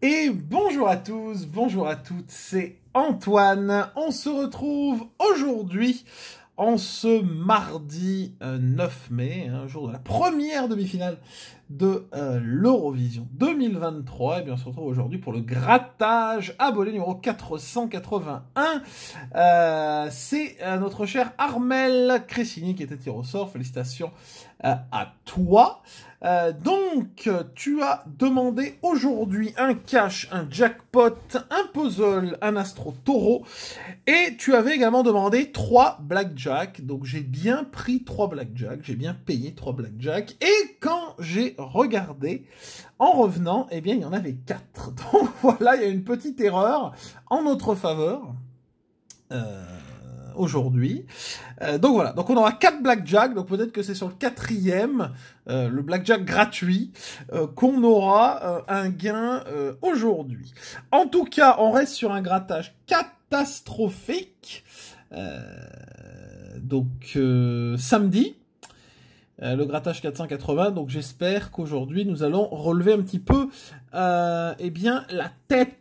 Et bonjour à tous, bonjour à toutes, c'est Antoine. On se retrouve aujourd'hui en ce mardi 9 euh, mai, un hein, jour de la première demi-finale de euh, l'Eurovision 2023. Et eh bien on se retrouve aujourd'hui pour le grattage abonné numéro 481. Euh, c'est euh, notre cher Armel Cressini qui était tiré au sort. Félicitations à toi. donc tu as demandé aujourd'hui un cash, un jackpot, un puzzle, un astro taureau. Et tu avais également demandé trois blackjack. Donc j'ai bien pris trois blackjack, j'ai bien payé trois blackjack. Et quand j'ai regardez, En revenant, eh bien, il y en avait quatre. Donc voilà, il y a une petite erreur en notre faveur. Euh, aujourd'hui. Euh, donc voilà, donc on aura quatre blackjack, donc peut-être que c'est sur le quatrième, euh, le blackjack gratuit, euh, qu'on aura un gain aujourd'hui. En tout cas, on reste sur un grattage catastrophique. donc samedi, euh, le grattage 480. Donc j'espère qu'aujourd'hui nous allons relever un petit peu euh, eh bien, la tête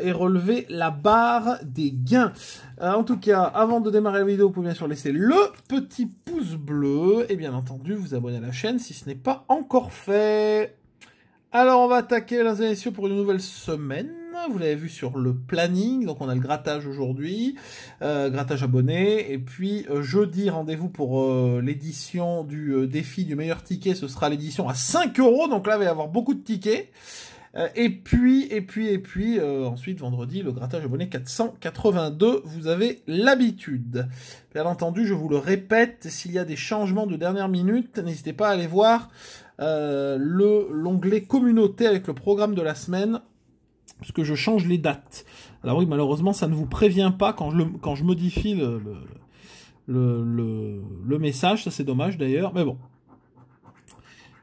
et relever la barre des gains. Euh, en tout cas, avant de démarrer la vidéo, vous pouvez bien sûr laisser le petit pouce bleu et bien entendu vous abonner à la chaîne si ce n'est pas encore fait. Alors on va attaquer les messieurs pour une nouvelle semaine vous l'avez vu sur le planning, donc on a le grattage aujourd'hui, euh, grattage abonné, et puis euh, jeudi, rendez-vous pour euh, l'édition du défi du meilleur ticket, ce sera l'édition à 5 euros, donc là il va y avoir beaucoup de tickets. Et puis, et puis, et puis, ensuite, vendredi, le grattage abonné 482, vous avez l'habitude. Bien entendu, je vous le répète, s'il y a des changements de dernière minute, n'hésitez pas à aller voir l'onglet communauté avec le programme de la semaine parce que je change les dates. Alors oui, malheureusement, ça ne vous prévient pas quand je, modifie le, message, ça c'est dommage d'ailleurs, mais bon.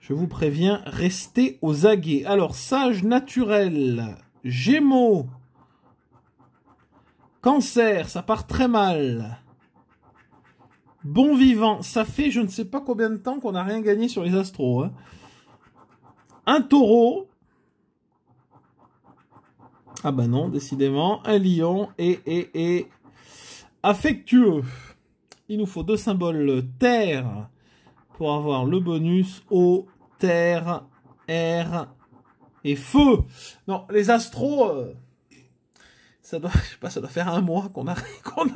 Je vous préviens, restez aux aguets. Alors, sage naturel, gémeaux, cancer, ça part très mal. Bon vivant, ça fait je ne sais pas combien de temps qu'on n'a rien gagné sur les astros. Hein. Un taureau, ah bah non, décidément, un lion est, affectueux. Il nous faut deux symboles terre pour avoir le bonus eau, terre, air et feu. Non, les astros, euh, ça doit, pas, ça doit faire un mois qu'on a,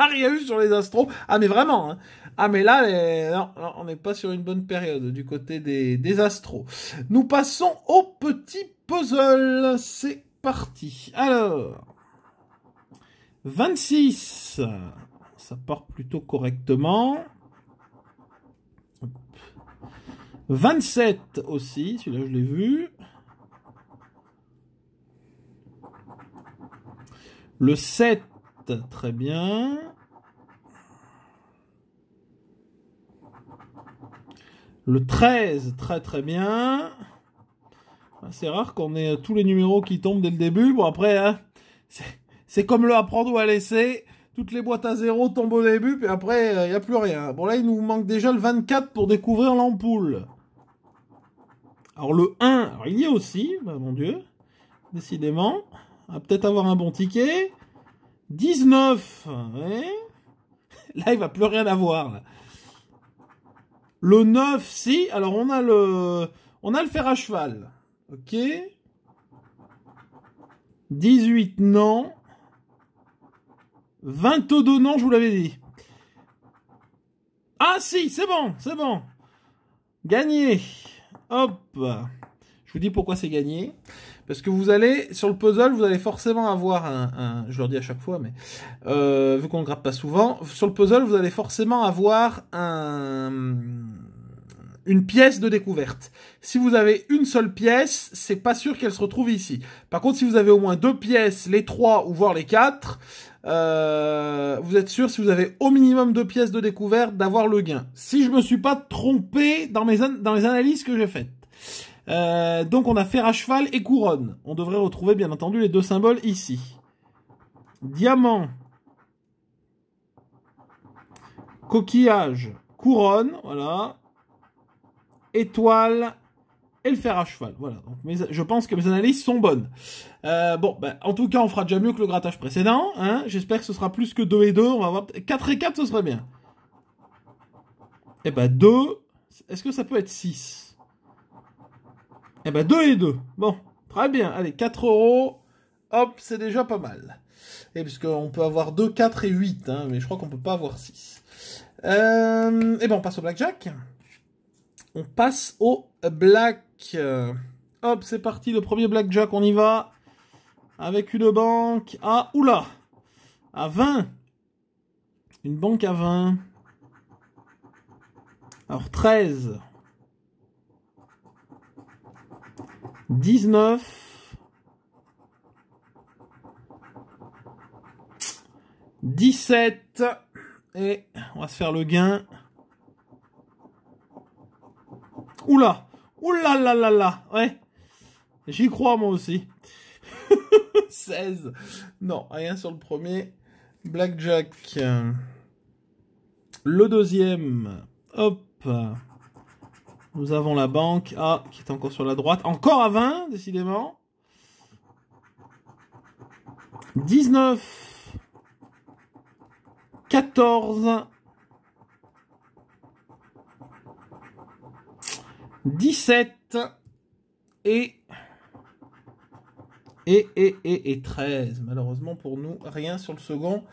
rien eu sur les astros. Ah mais vraiment, hein. Ah mais là, on n'est pas sur une bonne période du côté des, des astros. Nous passons au petit puzzle. C'est parti. Alors, 26, ça part plutôt correctement. 27 aussi, celui-là je l'ai vu. Le 7, très bien. Le 13, très très bien. C'est rare qu'on ait euh, tous les numéros qui tombent dès le début. Bon, après, hein, c'est comme le apprendre ou à laisser. Toutes les boîtes à zéro tombent au début, puis après, il euh, n'y a plus rien. Bon, là, il nous manque déjà le 24 pour découvrir l'ampoule. Alors, le 1, il y a aussi, bah, mon Dieu, décidément. On va peut-être avoir un bon ticket. 19, Là, il va plus rien avoir. Le 9, si. Alors, on a le, on a le fer à cheval. Ok. 18 non. 22 non, je vous l'avais dit. Ah si, c'est bon, c'est bon. Gagné. Hop. Je vous dis pourquoi c'est gagné. Parce que vous allez, sur le puzzle, vous allez forcément avoir un... je leur dis à chaque fois, mais euh, vu qu'on ne grappe pas souvent, sur le puzzle, vous allez forcément avoir un une pièce de découverte. Si vous avez une seule pièce, c'est pas sûr qu'elle se retrouve ici. Par contre, si vous avez au moins deux pièces, les trois ou voire les quatre, euh, vous êtes sûr, si vous avez au minimum deux pièces de découverte, d'avoir le gain. Si je me suis pas trompé dans mes les analyses que j'ai faites. Euh, donc on a fer à cheval et couronne. On devrait retrouver bien entendu les deux symboles ici. Diamant. Coquillage. Couronne, voilà étoile et le fer à cheval. Voilà. je pense que mes analyses sont bonnes. Euh, bon, ben, en tout cas, on fera déjà mieux que le grattage précédent. Hein. J'espère que ce sera plus que 2 et 2. On va avoir 4 et 4, ce serait bien. et eh ben 2. Est-ce que ça peut être 6 eh ben, et ben 2 et 2. Bon, très bien. Allez, 4 euros. Hop, c'est déjà pas mal. Et puisqu'on peut avoir 2, 4 et 8, hein, mais je crois qu'on peut pas avoir 6. Euh, et bon on passe au blackjack. On passe au black. hop, c'est parti, le premier blackjack, on y va. Avec une banque Ah, Oula À 20 Une banque à 20. Alors 13. 19. 17. Et on va se faire le gain. Oula Oula là là là Ouais J'y crois moi aussi. 16 Non, rien sur le premier. Blackjack. Le deuxième. Hop nous avons la banque ah, qui est encore sur la droite. Encore à 20, décidément. 19. 14. 17 et, 13. Malheureusement pour nous, rien sur le second.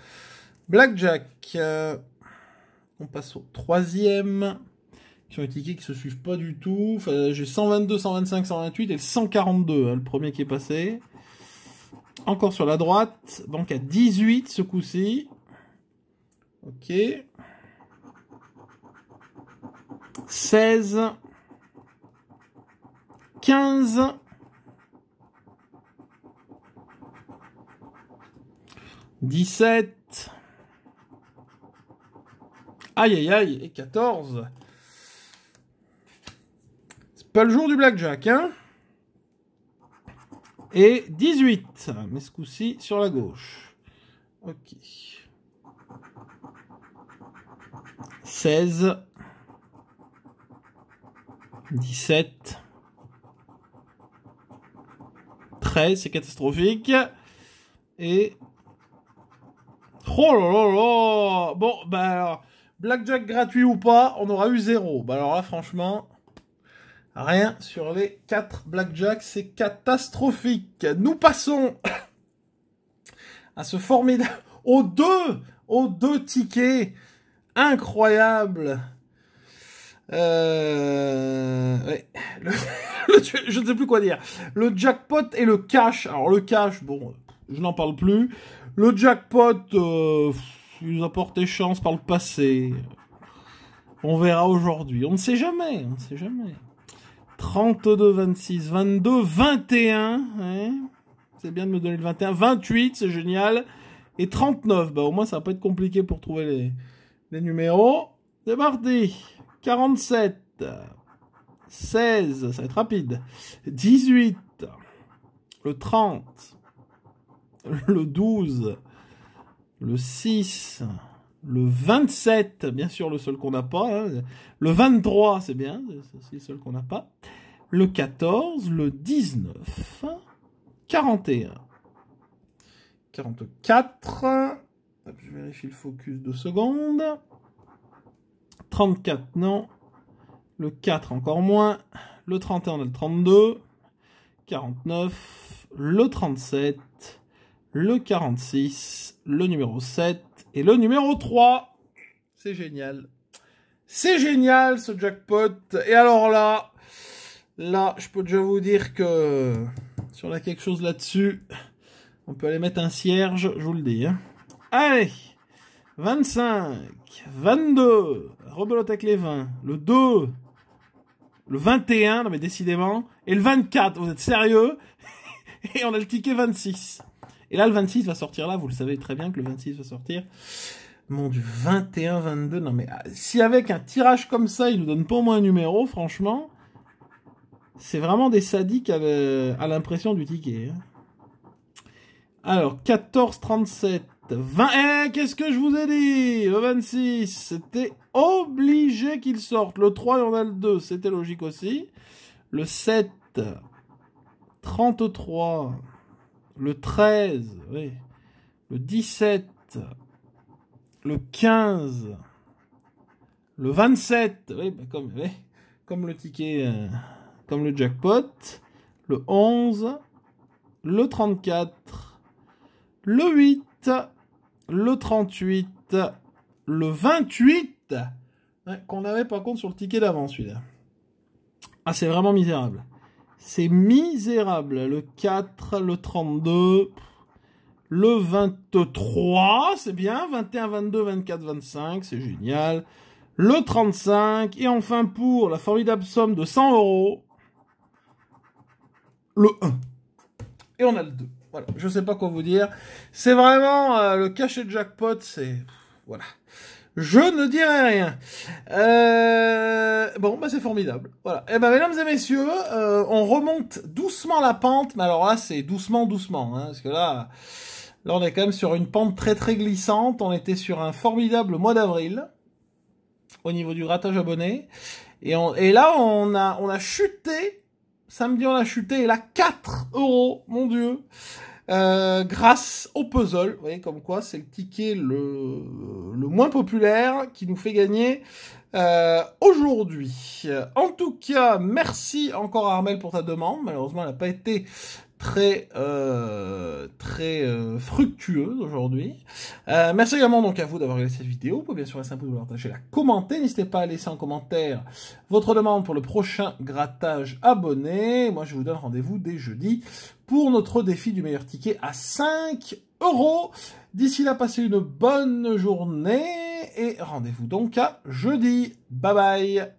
Blackjack. Euh, on passe au troisième. Qui ont été tickets qui se suivent pas du tout. J'ai 122, 125, 128 et 142, hein, le premier qui est passé. Encore sur la droite. Banque à 18 ce coup-ci. Ok. 16. 15. 17 Aïe aïe Et 14. C'est pas le jour du blackjack, hein Et 18. Mais ce sur la gauche. Ok. 16. 17. c'est catastrophique. Et... Oh là là Bon, bah alors, blackjack gratuit ou pas, on aura eu zéro. Bah alors là, franchement, rien sur les quatre blackjack, c'est catastrophique. Nous passons à ce formidable... Aux deux Aux deux tickets Incroyable euh... Ouais. je ne sais plus quoi dire. Le jackpot et le cash. Alors le cash, bon, je n'en parle plus. Le jackpot, euh, il nous a porté chance par le passé. On verra aujourd'hui. On ne sait jamais. On ne sait jamais. 32, 26, 22, 21. c'est bien de me donner le 21. 28, c'est génial. Et 39, bah au moins ça va pas être compliqué pour trouver les, les numéros. C'est parti 47, 16, ça va être rapide, 18, le 30, le 12, le 6, le 27, bien sûr le seul qu'on n'a pas, hein. le 23 c'est bien, c'est le seul qu'on n'a pas, le 14, le 19, 41, 44, je vérifie le focus de secondes, 34, non. Le 4, encore moins. Le 31, on a le 32. 49, le 37, le 46, le numéro 7 et le numéro 3. C'est génial. C'est génial ce jackpot. Et alors là, là, je peux déjà vous dire que si on a quelque chose là-dessus, on peut aller mettre un cierge, je vous le dis. Hein. Allez 25, 22, rebelote avec les 20, le 2, le 21, non mais décidément, et le 24, vous êtes sérieux Et on a le ticket 26. Et là, le 26 va sortir là, vous le savez très bien que le 26 va sortir. Mon du 21, 22, non mais ah, si avec un tirage comme ça, il nous donne pas au moins un numéro, franchement, c'est vraiment des sadiques à l'impression du ticket. Hein. Alors, 14, 37, 20... Eh, qu'est-ce que je vous ai dit Le 26, c'était obligé qu'il sorte. Le 3, il y en a le 2, c'était logique aussi. Le 7, 33. Le 13, oui. Le 17. Le 15. Le 27, bah, oui, comme, le ticket, euh, comme le jackpot. Le 11. Le 34. Le 8 le 38, le 28, hein, qu'on avait par contre sur le ticket d'avant celui-là. Ah, c'est vraiment misérable. C'est misérable. Le 4, le 32, le 23, c'est bien. 21, 22, 24, 25, c'est génial. Le 35, et enfin pour la formidable somme de 100 euros, le 1. Et on a le 2. Voilà, je sais pas quoi vous dire. C'est vraiment euh, le cachet de jackpot, c'est... Voilà. Je ne dirai rien. Euh... Bon, bah c'est formidable. Voilà. Eh ben, mesdames et messieurs, euh, on remonte doucement la pente, mais alors là, c'est doucement, doucement, hein, parce que là... Là, on est quand même sur une pente très très glissante. On était sur un formidable mois d'avril au niveau du ratage abonné. Et, et là, on a, on a chuté Samedi, on a chuté. Et là, 4 euros, mon Dieu. Euh, grâce au puzzle. Vous voyez comme quoi c'est le ticket le, le, moins populaire qui nous fait gagner euh, aujourd'hui. En tout cas, merci encore à Armel pour ta demande. Malheureusement, elle n'a pas été très euh, très euh, fructueuse aujourd'hui. Euh, merci également donc à vous d'avoir regardé cette vidéo. Vous pouvez bien sûr laisser un pouce bleu, partager, la commenter. N'hésitez pas à laisser en commentaire votre demande pour le prochain grattage abonné. Moi, je vous donne rendez-vous dès jeudi pour notre défi du meilleur ticket à 5 euros. D'ici là, passez une bonne journée et rendez-vous donc à jeudi. Bye bye